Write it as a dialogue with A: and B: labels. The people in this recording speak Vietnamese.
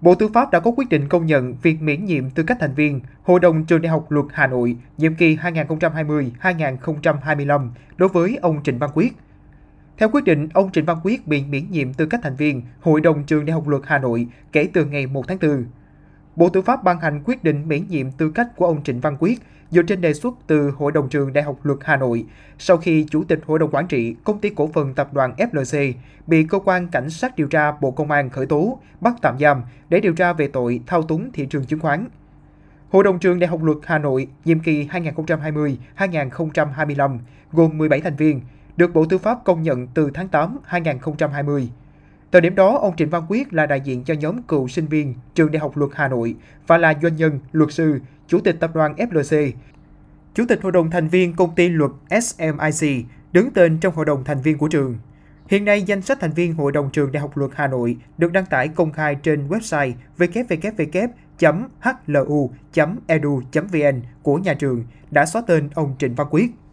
A: Bộ Tư pháp đã có quyết định công nhận việc miễn nhiệm tư cách thành viên Hội đồng Trường Đại học Luật Hà Nội nhiệm kỳ 2020-2025 đối với ông Trịnh Văn Quyết. Theo quyết định, ông Trịnh Văn Quyết bị miễn nhiệm tư cách thành viên Hội đồng Trường Đại học Luật Hà Nội kể từ ngày 1 tháng 4. Bộ Tư pháp ban hành quyết định miễn nhiệm tư cách của ông Trịnh Văn Quyết dựa trên đề xuất từ Hội đồng trường Đại học Luật Hà Nội sau khi Chủ tịch Hội đồng Quản trị Công ty Cổ phần Tập đoàn FLC bị Cơ quan Cảnh sát điều tra Bộ Công an khởi tố, bắt tạm giam để điều tra về tội thao túng thị trường chứng khoán. Hội đồng trường Đại học Luật Hà Nội nhiệm kỳ 2020-2025 gồm 17 thành viên, được Bộ Tư pháp công nhận từ tháng 8 2020. Thời điểm đó, ông Trịnh Văn Quyết là đại diện cho nhóm cựu sinh viên Trường Đại học Luật Hà Nội và là doanh nhân, luật sư, chủ tịch tập đoàn FLC, chủ tịch hội đồng thành viên công ty luật SMIC, đứng tên trong hội đồng thành viên của trường. Hiện nay, danh sách thành viên Hội đồng trường Đại học Luật Hà Nội được đăng tải công khai trên website www.hlu.edu.vn của nhà trường đã xóa tên ông Trịnh Văn Quyết.